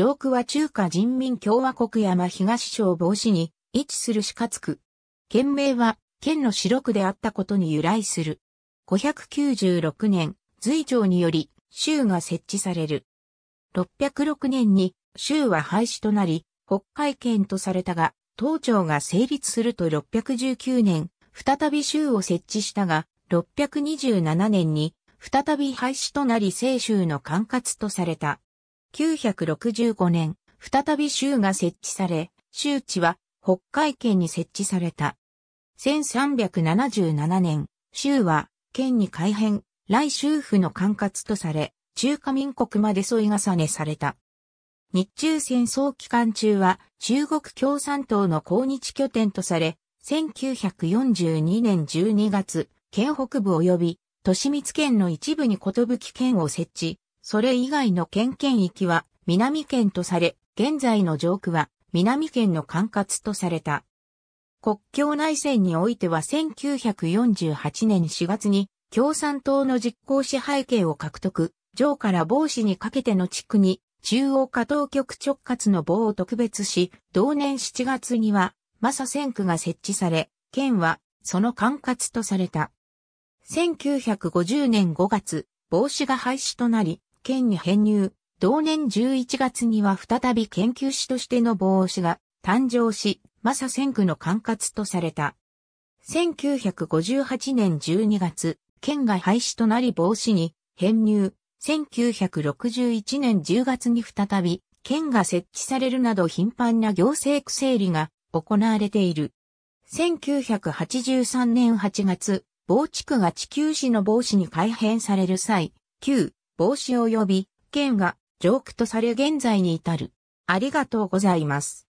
上空は中華人民共和国山東省防止に位置する四角区。県名は県の白区であったことに由来する。596年、隋朝により州が設置される。606年に州は廃止となり、北海県とされたが、東庁が成立すると619年、再び州を設置したが、627年に再び廃止となり西州の管轄とされた。1965年、再び州が設置され、州地は北海県に設置された。1377年、州は県に改編、来州府の管轄とされ、中華民国まで添い重ねされた。日中戦争期間中は中国共産党の抗日拠点とされ、1942年12月、県北部及び、都市密県の一部に寿県を設置、それ以外の県県域は南県とされ、現在の上空は南県の管轄とされた。国境内戦においては1948年4月に共産党の実行支配権を獲得、上から防止にかけての地区に中央下等局直轄の棒を特別し、同年7月には、マサ戦区が設置され、県は、その管轄とされた。1950年5月、帽子が廃止となり、県に編入。同年11月には再び研究士としての帽子が誕生し、マサ千区の管轄とされた。1958年12月、県が廃止となり帽子に編入。1961年10月に再び、県が設置されるなど頻繁な行政区整理が行われている。1983年8月、某地区が地球市の帽子に改編される際、旧防止及び、剣が、上クとされ現在に至る。ありがとうございます。